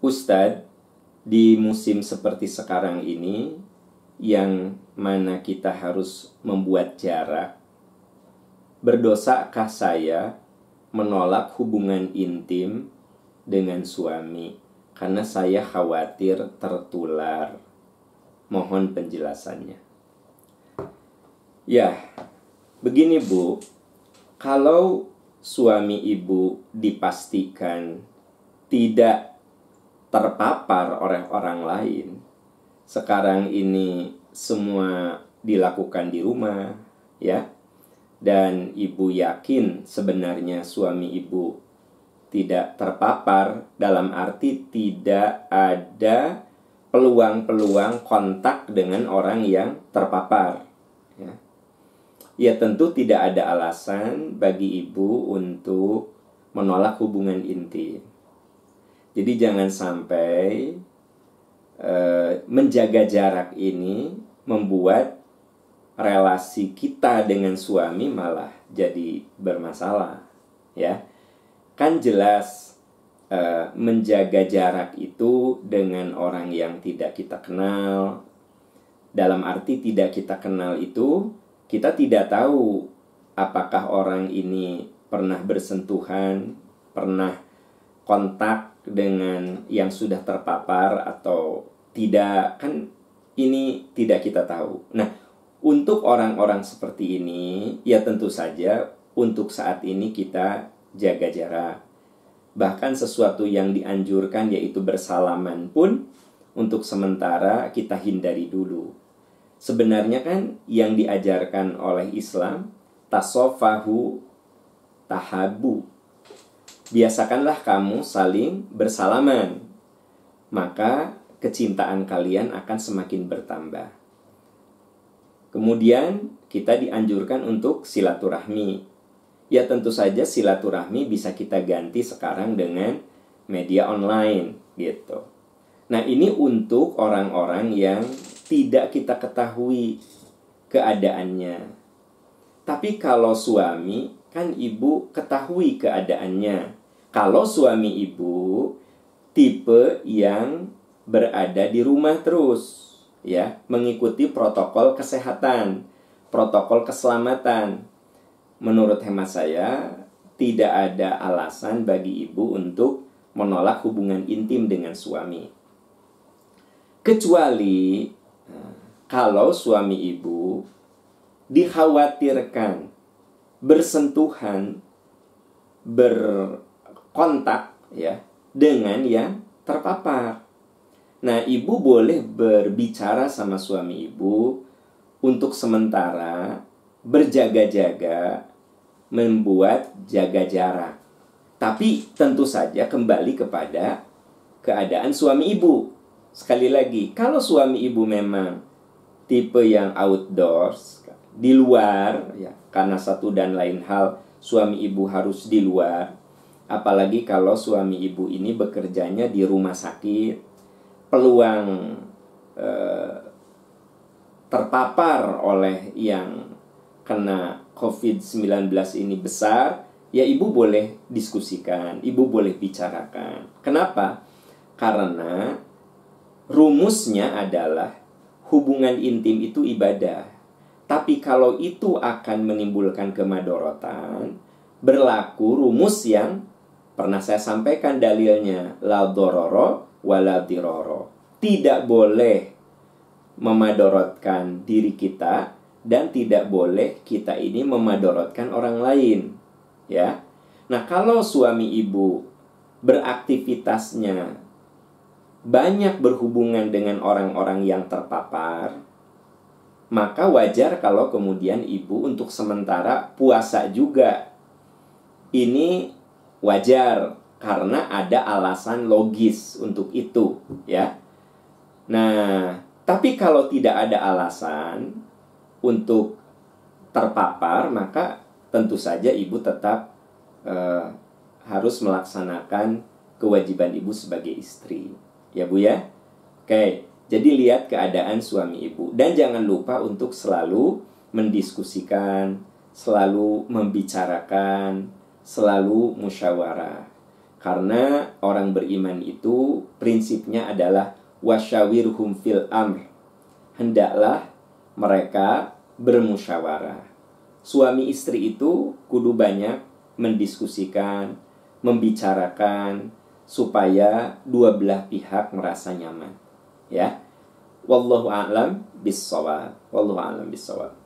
Ustadz, di musim seperti sekarang ini, yang mana kita harus membuat jarak, berdosakah saya menolak hubungan intim dengan suami karena saya khawatir tertular? Mohon penjelasannya. Ya, begini Bu, kalau suami ibu dipastikan tidak terpapar oleh orang lain. Sekarang ini semua dilakukan di rumah, ya. Dan ibu yakin sebenarnya suami ibu tidak terpapar dalam arti tidak ada peluang-peluang kontak dengan orang yang terpapar. Ya. ya tentu tidak ada alasan bagi ibu untuk menolak hubungan intim jadi jangan sampai uh, menjaga jarak ini membuat relasi kita dengan suami malah jadi bermasalah, ya. Kan jelas uh, menjaga jarak itu dengan orang yang tidak kita kenal. Dalam arti tidak kita kenal itu, kita tidak tahu apakah orang ini pernah bersentuhan, pernah kontak dengan yang sudah terpapar atau tidak kan ini tidak kita tahu. Nah, untuk orang-orang seperti ini ya tentu saja untuk saat ini kita jaga jarak. Bahkan sesuatu yang dianjurkan yaitu bersalaman pun untuk sementara kita hindari dulu. Sebenarnya kan yang diajarkan oleh Islam tasofahu tahabu biasakanlah kamu saling bersalaman, maka kecintaan kalian akan semakin bertambah. Kemudian, kita dianjurkan untuk silaturahmi. Ya, tentu saja silaturahmi bisa kita ganti sekarang dengan media online gitu. Nah, ini untuk orang-orang yang tidak kita ketahui keadaannya. Tapi kalau suami kan ibu ketahui keadaannya kalau suami ibu tipe yang berada di rumah terus, ya, mengikuti protokol kesehatan, protokol keselamatan. Menurut hemat saya, tidak ada alasan bagi ibu untuk menolak hubungan intim dengan suami. Kecuali kalau suami ibu dikhawatirkan bersentuhan ber kontak ya dengan yang terpapar. Nah, ibu boleh berbicara sama suami ibu untuk sementara berjaga-jaga membuat jaga jarak. Tapi tentu saja kembali kepada keadaan suami ibu. Sekali lagi, kalau suami ibu memang tipe yang outdoors, di luar ya, karena satu dan lain hal suami ibu harus di luar, apalagi kalau suami ibu ini bekerjanya di rumah sakit peluang eh, terpapar oleh yang kena COVID-19 ini besar, ya ibu boleh diskusikan, ibu boleh bicarakan. Kenapa? Karena rumusnya adalah hubungan intim itu ibadah. Tapi kalau itu akan menimbulkan kemadorotan, berlaku rumus yang Pernah saya sampaikan dalilnya, la dororo la diroro. Tidak boleh memadorotkan diri kita dan tidak boleh kita ini memadorotkan orang lain. Ya. Nah, kalau suami ibu beraktivitasnya banyak berhubungan dengan orang-orang yang terpapar, maka wajar kalau kemudian ibu untuk sementara puasa juga. Ini wajar karena ada alasan logis untuk itu ya nah tapi kalau tidak ada alasan untuk terpapar maka tentu saja ibu tetap eh, harus melaksanakan kewajiban ibu sebagai istri ya bu ya oke jadi lihat keadaan suami ibu dan jangan lupa untuk selalu mendiskusikan selalu membicarakan selalu musyawarah. Karena orang beriman itu prinsipnya adalah wasyawirhum fil amr. Hendaklah mereka bermusyawarah. Suami istri itu kudu banyak mendiskusikan, membicarakan supaya dua belah pihak merasa nyaman. Ya. Wallahu a'lam bissawab. Wallahu a'lam bissawab.